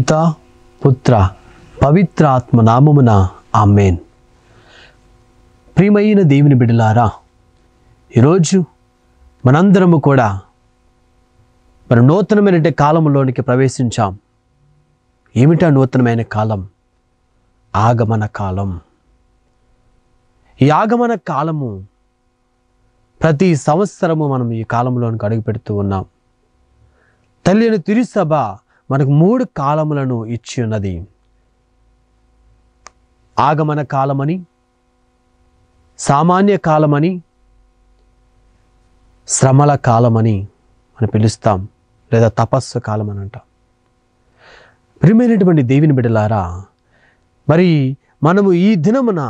పిత పుత్ర పవిత్రాత్మ నామమున ఆమెన్ ప్రియమైన దేవుని బిడలారా ఈరోజు మనందరము కూడా మన నూతనమైన కాలంలోనికి ప్రవేశించాం ఏమిటా నూతనమైన కాలం ఆగమన కాలం ఈ ఆగమన కాలము ప్రతి సంవత్సరము మనం ఈ కాలంలోనికి అడుగుపెడుతూ ఉన్నాం తల్లిని తిరుసభ మనకు మూడు కాలములను ఇచ్చి ఉన్నది ఆగమన కాలమని సామాన్య కాలమని శ్రమల కాలమని మనం పిలుస్తాం లేదా తపస్సు కాలం అని అంటాం ప్రియమైనటువంటి దేవిని బిడలారా మరి మనము ఈ దినమున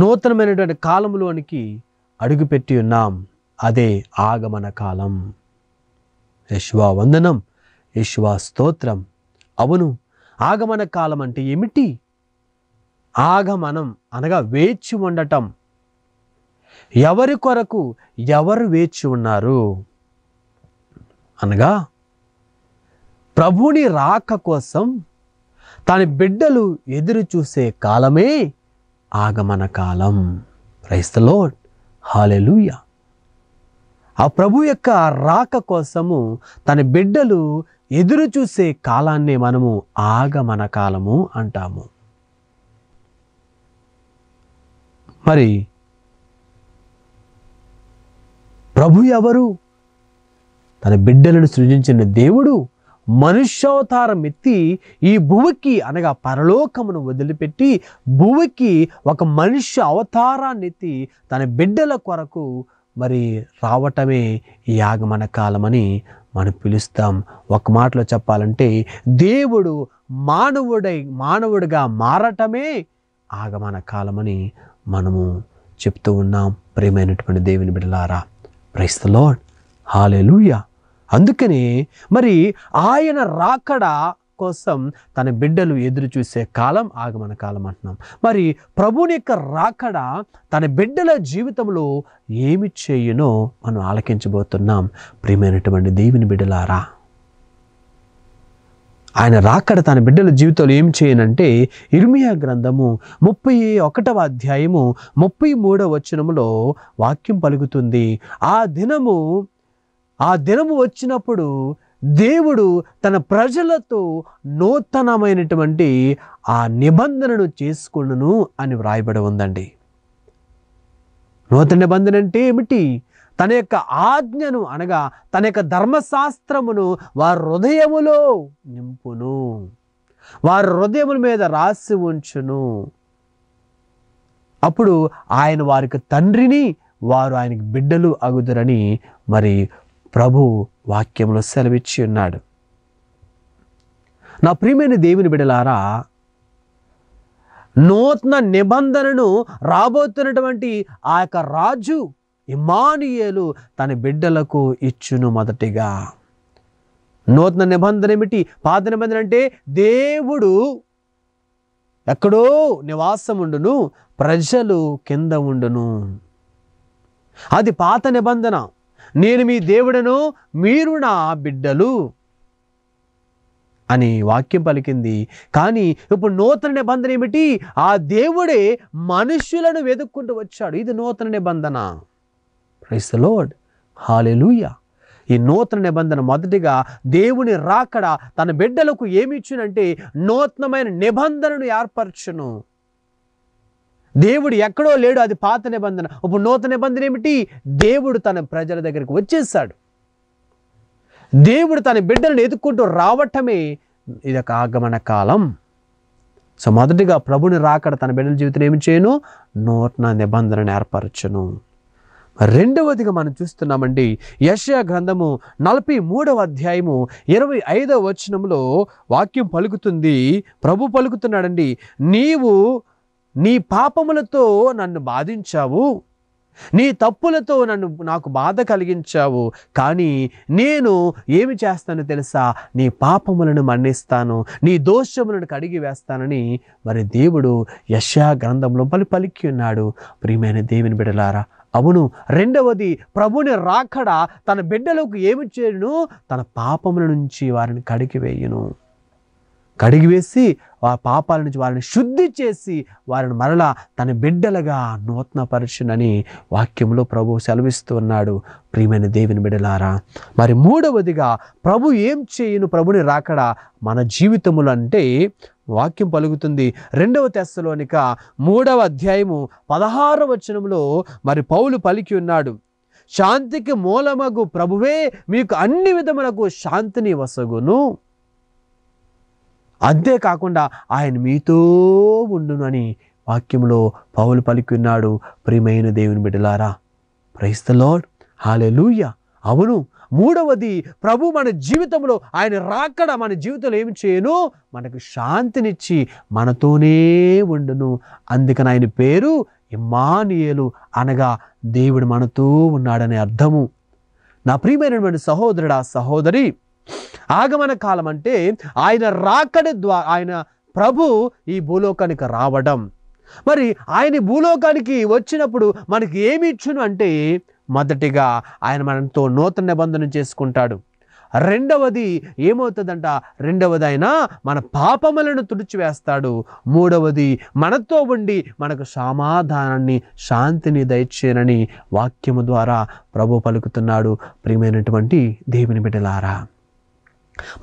నూతనమైనటువంటి కాలంలోనికి అడుగుపెట్టి ఉన్నాం అదే ఆగమన కాలం యశ్వా వందనం యశ్వా స్తోత్రం అవును ఆగమన కాలం అంటే ఏమిటి ఆగమనం అనగా వేచి ఉండటం ఎవరి కొరకు ఎవరు వేచి ఉన్నారు అనగా ప్రభుని రాక కోసం తన బిడ్డలు ఎదురు చూసే కాలమే ఆగమన కాలం క్రైస్తలో హాలెలుయ ఆ ప్రభు యొక్క రాక కోసము తన బిడ్డలు ఎదురు చూసే కాలాన్ని మనము ఆగమన కాలము అంటాము మరి ప్రభు ఎవరు తన బిడ్డలను సృజించిన దేవుడు మనుష్యావతారం ఎత్తి ఈ భూమికి అనగా పరలోకమును వదిలిపెట్టి భూమికి ఒక మనుష్య అవతారాన్ని ఎత్తి తన బిడ్డల కొరకు మరి రావటమే ఈ ఆగమన కాలమని మనం పిలుస్తాం ఒక మాటలో చెప్పాలంటే దేవుడు మానవుడై మానవుడిగా మారటమే ఆగమన కాలమని మనము చెప్తూ ఉన్నాం ప్రేమైనటువంటి దేవుని బిడలారా ప్రైస్త హాలే హాలే అందుకని మరి ఆయన రాకడా కోసం తన బిడ్డలు ఎదురు చూసే కాలం ఆగమన కాలం అంటున్నాం మరి ప్రభుని యొక్క రాకడ తన బిడ్డల జీవితంలో ఏమి చేయునో మనం ఆలకించబోతున్నాం ప్రియమైనటువంటి దేవుని బిడ్డలారా ఆయన రాకడ తన బిడ్డల జీవితంలో ఏం చేయనంటే ఇర్మియా గ్రంథము ముప్పై ఒకటవ అధ్యాయము ముప్పై మూడవ వచనములో వాక్యం పలుకుతుంది ఆ దినము ఆ దినము వచ్చినప్పుడు దేవుడు తన ప్రజలతో నూతనమైనటువంటి ఆ నిబంధనను చేసుకును అని వ్రాయబడి ఉందండి నూతన నిబంధన అంటే ఏమిటి తన యొక్క ఆజ్ఞను అనగా తన యొక్క ధర్మశాస్త్రమును వారి హృదయములో నింపును వారి హృదయముల మీద రాసి ఉంచును అప్పుడు ఆయన వారికి తండ్రిని వారు ఆయనకి బిడ్డలు అగుదరని మరి ప్రభు వాక్యంలో సెలవిచ్చి ఉన్నాడు నా ప్రియమైన దేవుని బిడలారా నూతన నిబంధనను రాబోతున్నటువంటి ఆ యొక్క రాజు ఇమానియేలు తన బిడ్డలకు ఇచ్చును మొదటిగా నూతన నిబంధన ఏమిటి పాత నిబంధన అంటే దేవుడు ఎక్కడో నివాసం ఉండును ప్రజలు కింద ఉండును అది పాత నిబంధన నేను మీ దేవుడను మీరు నా బిడ్డలు అని వాక్యం పలికింది కానీ ఇప్పుడు నూతన నిబంధన ఏమిటి ఆ దేవుడే మనుష్యులను వెతుక్కుంటూ వచ్చాడు ఇది నూతన నిబంధన ప్రైస్ లోడ్ హాలెలూయా ఈ నూతన నిబంధన మొదటిగా దేవుని రాకడా తన బిడ్డలకు ఏమి ఇచ్చునంటే నూతనమైన నిబంధనను ఏర్పరచును దేవుడు ఎక్కడో లేడు అది పాత నిబంధన ఇప్పుడు నూతన నిబంధన ఏమిటి దేవుడు తన ప్రజల దగ్గరికి వచ్చేసాడు దేవుడు తన బిడ్డలను ఎదుక్కుంటూ రావటమే ఇది ఒక ఆగమన కాలం సో మొదటిగా ప్రభుని రాకడ తన బిడ్డల జీవితం ఏమి చేయను నూతన నిబంధనను ఏర్పరచును రెండవదిగా మనం చూస్తున్నామండి యషయా గ్రంథము నలభై మూడవ అధ్యాయము ఇరవై ఐదవ వచనంలో వాక్యం పలుకుతుంది ప్రభు పలుకుతున్నాడండి నీవు నీ పాపములతో నన్ను బాధించావు నీ తప్పులతో నన్ను నాకు బాధ కలిగించావు కానీ నేను ఏమి చేస్తానో తెలుసా నీ పాపములను మన్నిస్తాను నీ దోషములను కడిగి వేస్తానని మరి దేవుడు యశా గ్రంథంలో పలు పలికి ఉన్నాడు ప్రియమైన దేవుని బిడలారా అవును రెండవది ప్రభుని రాకడా తన బిడ్డలకు ఏమి చేయను తన పాపముల నుంచి వారిని కడిగి వేయును కడిగివేసి ఆ పాపాల నుంచి వారిని శుద్ధి చేసి వారిని మరలా తన బిడ్డలుగా నూతనపరచునని వాక్యంలో ప్రభు సెలవిస్తూ ఉన్నాడు ప్రియమైన దేవిని బిడ్డలారా మరి మూడవదిగా ప్రభు ఏం చేయను ప్రభుని రాకడా మన జీవితములు అంటే వాక్యం పలుకుతుంది రెండవ తెస్సలోనిక మూడవ అధ్యాయము పదహారవ వచనంలో మరి పౌలు పలికి ఉన్నాడు శాంతికి మూలమగు ప్రభువే మీకు అన్ని విధములకు శాంతిని వసగును అంతేకాకుండా ఆయన మీతో ఉండును అని వాక్యంలో పౌలు పలికిన్నాడు ప్రియమైన దేవుని బిడ్డలారా లోడ్ హాలే లూయ అవును మూడవది ప్రభు మన జీవితంలో ఆయన రాకడ మన జీవితంలో ఏమి చేయను మనకు శాంతినిచ్చి మనతోనే ఉండును అందుకని ఆయన పేరు ఇమానియేలు అనగా దేవుడు మనతో ఉన్నాడనే అర్థము నా ప్రియమైనటువంటి సహోదరుడా సహోదరి ఆగమన కాలం అంటే ఆయన రాకడి ద్వారా ఆయన ప్రభు ఈ భూలోకానికి రావడం మరి ఆయన భూలోకానికి వచ్చినప్పుడు మనకి ఏమి ఇచ్చును అంటే మొదటిగా ఆయన మనతో నూతన నిబంధన చేసుకుంటాడు రెండవది ఏమవుతుందంట రెండవది ఆయన మన పాపములను తుడిచివేస్తాడు మూడవది మనతో ఉండి మనకు సమాధానాన్ని శాంతిని దయచేయనని వాక్యము ద్వారా ప్రభు పలుకుతున్నాడు ప్రియమైనటువంటి దేవుని బిడ్డలారా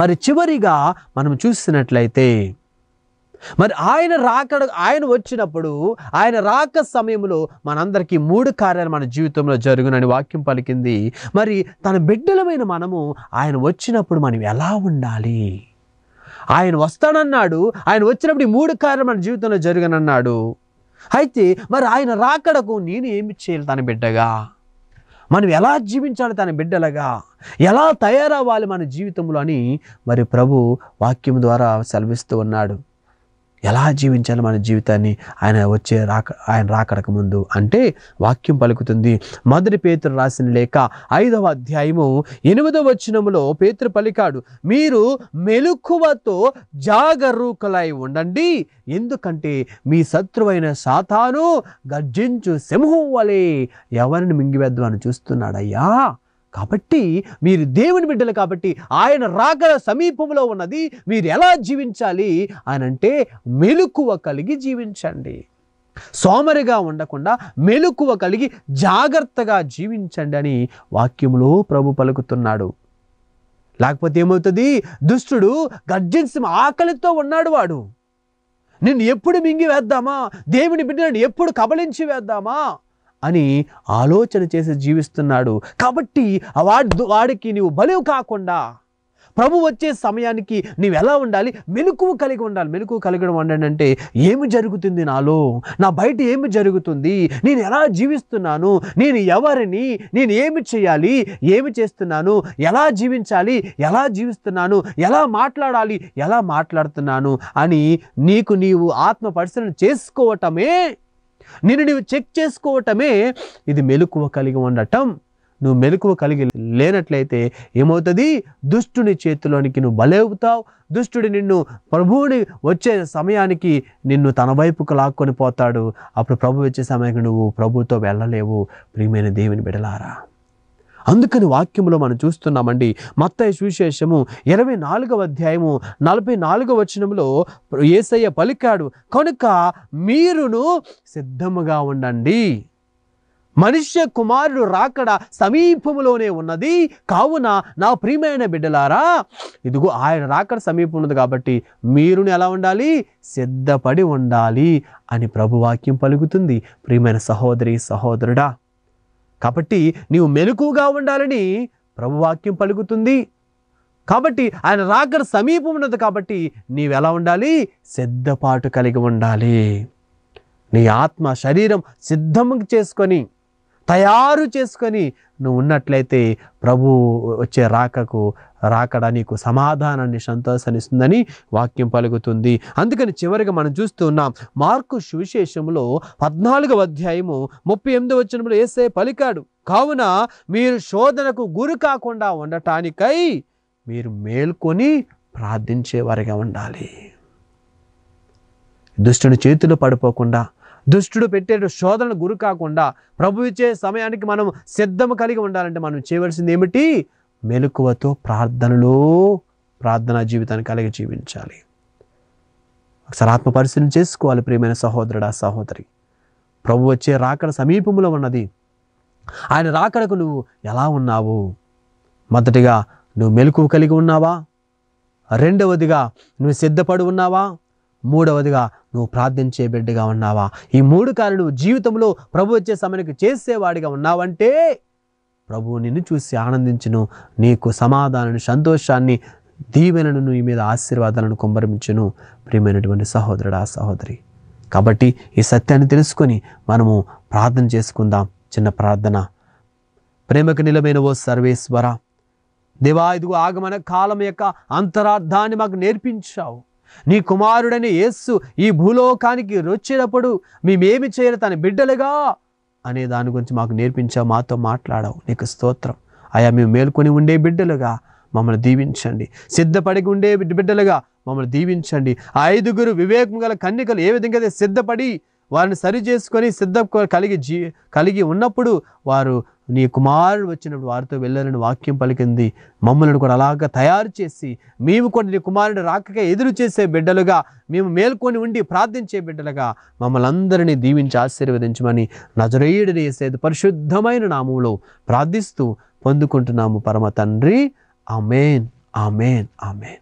మరి చివరిగా మనం చూసినట్లయితే మరి ఆయన రాకడ ఆయన వచ్చినప్పుడు ఆయన రాక సమయంలో మనందరికీ మూడు కార్యాలు మన జీవితంలో జరుగునని వాక్యం పలికింది మరి తన బిడ్డలమైన మనము ఆయన వచ్చినప్పుడు మనం ఎలా ఉండాలి ఆయన వస్తానన్నాడు ఆయన వచ్చినప్పుడు ఈ మూడు కార్యాలు మన జీవితంలో జరగనన్నాడు అయితే మరి ఆయన రాకడకు నేను ఏమి చేయాలి తన బిడ్డగా మనం ఎలా జీవించాలి తన బిడ్డలుగా ఎలా తయారవ్వాలి మన జీవితంలో అని మరి ప్రభు వాక్యం ద్వారా సెలవిస్తూ ఉన్నాడు ఎలా జీవించాలి మన జీవితాన్ని ఆయన వచ్చే రాక ఆయన రాకడక ముందు అంటే వాక్యం పలుకుతుంది మొదటి పేతురు రాసిన లేక ఐదవ అధ్యాయము ఎనిమిదవ వచనములో పేతురు పలికాడు మీరు మెలుకువతో జాగరూకులై ఉండండి ఎందుకంటే మీ శత్రువైన సాతాను గర్జించు సింహం వలె ఎవరిని మింగివేద్దామని చూస్తున్నాడయ్యా కాబట్టి మీరు దేవుని బిడ్డలు కాబట్టి ఆయన రాకడ సమీపంలో ఉన్నది మీరు ఎలా జీవించాలి అని అంటే మెలకువ కలిగి జీవించండి సోమరిగా ఉండకుండా మెలకువ కలిగి జాగ్రత్తగా జీవించండి అని వాక్యములో ప్రభు పలుకుతున్నాడు లేకపోతే ఏమవుతుంది దుష్టుడు గర్జించి ఆకలితో ఉన్నాడు వాడు నిన్ను ఎప్పుడు మింగి వేద్దామా దేవుని బిడ్డలను ఎప్పుడు కబలించి వేద్దామా అని ఆలోచన చేసి జీవిస్తున్నాడు కాబట్టి వాడి వాడికి నీవు బలివు కాకుండా ప్రభు వచ్చే సమయానికి నీవు ఎలా ఉండాలి మెలకువ కలిగి ఉండాలి మెలకువ కలిగడం అంటే ఏమి జరుగుతుంది నాలో నా బయట ఏమి జరుగుతుంది నేను ఎలా జీవిస్తున్నాను నేను ఎవరిని నేను ఏమి చేయాలి ఏమి చేస్తున్నాను ఎలా జీవించాలి ఎలా జీవిస్తున్నాను ఎలా మాట్లాడాలి ఎలా మాట్లాడుతున్నాను అని నీకు నీవు ఆత్మ పరిశీలన చేసుకోవటమే నిన్ను నీవు చెక్ చేసుకోవటమే ఇది మెలకువ కలిగి ఉండటం నువ్వు మెలకువ కలిగి లేనట్లయితే ఏమవుతుంది దుష్టుని చేతిలోనికి నువ్వు బలవుతావు దుష్టుడు నిన్ను ప్రభువుని వచ్చే సమయానికి నిన్ను తన వైపుకు లాక్కొని పోతాడు అప్పుడు ప్రభు వచ్చే సమయానికి నువ్వు ప్రభుతో వెళ్ళలేవు ప్రియమైన దేవుని బిడలారా అందుకని వాక్యంలో మనం చూస్తున్నామండి మత్తాయి సువిశేషము ఇరవై నాలుగవ అధ్యాయము నలభై నాలుగవ వచనంలో ఏసయ్య పలికాడు కనుక మీరును సిద్ధముగా ఉండండి మనుష్య కుమారుడు రాకడ సమీపంలోనే ఉన్నది కావున నా ప్రియమైన బిడ్డలారా ఇదిగో ఆయన రాకడ సమీపం ఉన్నది కాబట్టి మీరుని ఎలా ఉండాలి సిద్ధపడి ఉండాలి అని ప్రభువాక్యం పలుకుతుంది ప్రియమైన సహోదరి సహోదరుడా కాబట్టి నీవు మెలకుగా ఉండాలని ప్రభువాక్యం పలుకుతుంది కాబట్టి ఆయన రాకడ సమీపం ఉన్నది కాబట్టి నీవెలా ఉండాలి సిద్ధపాటు కలిగి ఉండాలి నీ ఆత్మ శరీరం సిద్ధం చేసుకొని తయారు చేసుకొని నువ్వు ఉన్నట్లయితే ప్రభు వచ్చే రాకకు రాకడా నీకు సమాధానాన్ని సంతోషాన్నిస్తుందని వాక్యం పలుకుతుంది అందుకని చివరిగా మనం చూస్తూ ఉన్నాం మార్కు సువిశేషంలో పద్నాలుగవ అధ్యాయము ముప్పై ఎనిమిది వచ్చినప్పుడు ఏసే పలికాడు కావున మీరు శోధనకు గురి కాకుండా ఉండటానికై మీరు మేల్కొని ప్రార్థించేవారిగా ఉండాలి దుష్టుని చేతులు పడిపోకుండా దుష్టుడు పెట్టే శోధనలు గురి కాకుండా ప్రభు ఇచ్చే సమయానికి మనం సిద్ధం కలిగి ఉండాలంటే మనం చేయవలసింది ఏమిటి మెలకువతో ప్రార్థనలో ప్రార్థనా జీవితాన్ని కలిగి జీవించాలి ఒకసారి ఆత్మ పరిశీలన చేసుకోవాలి ప్రియమైన సహోదరుడా సహోదరి ప్రభు వచ్చే రాకడ సమీపంలో ఉన్నది ఆయన రాకడకు నువ్వు ఎలా ఉన్నావు మొదటిగా నువ్వు మెలకువ కలిగి ఉన్నావా రెండవదిగా నువ్వు సిద్ధపడి ఉన్నావా మూడవదిగా నువ్వు ప్రార్థించే బిడ్డగా ఉన్నావా ఈ మూడు కారణం నువ్వు జీవితంలో ప్రభు వచ్చే సమయానికి చేసేవాడిగా ఉన్నావంటే ప్రభువు నిన్ను చూసి ఆనందించును నీకు సమాధానాన్ని సంతోషాన్ని దీవెనను నీ మీద ఆశీర్వాదాలను కుంభరమించును ప్రియమైనటువంటి సహోదరుడు ఆ సహోదరి కాబట్టి ఈ సత్యాన్ని తెలుసుకొని మనము ప్రార్థన చేసుకుందాం చిన్న ప్రార్థన ప్రేమకు నిలమైన ఓ సర్వేశ్వర దేవా ఇదిగో ఆగమన కాలం యొక్క అంతరార్థాన్ని మాకు నేర్పించావు నీ కుమారుడని యేస్సు ఈ భూలోకానికి రొచ్చేటప్పుడు మేమేమి చేయరు తన బిడ్డలుగా అనే దాని గురించి మాకు నేర్పించావు మాతో మాట్లాడావు నీకు స్తోత్రం అయా మేము మేల్కొని ఉండే బిడ్డలుగా మమ్మల్ని దీవించండి సిద్ధపడి ఉండే బిడ్డ బిడ్డలుగా మమ్మల్ని దీవించండి ఐదుగురు వివేకం గల కన్నికలు ఏ విధంగా సిద్ధపడి వారిని సరి చేసుకొని సిద్ధం కలిగి జీ కలిగి ఉన్నప్పుడు వారు నీ కుమారుడు వచ్చినప్పుడు వారితో వెళ్ళాలని వాక్యం పలికింది మమ్మల్ని కూడా అలాగ తయారు చేసి మేము కూడా నీ కుమారుడు రాకగా ఎదురు చేసే బిడ్డలుగా మేము మేల్కొని ఉండి ప్రార్థించే బిడ్డలుగా మమ్మల్ని అందరినీ దీవించి ఆశీర్వదించమని నజరేయుడిని వేసేది పరిశుద్ధమైన నామంలో ప్రార్థిస్తూ పొందుకుంటున్నాము పరమ తండ్రి ఆమెన్ ఆమెన్ ఆమెన్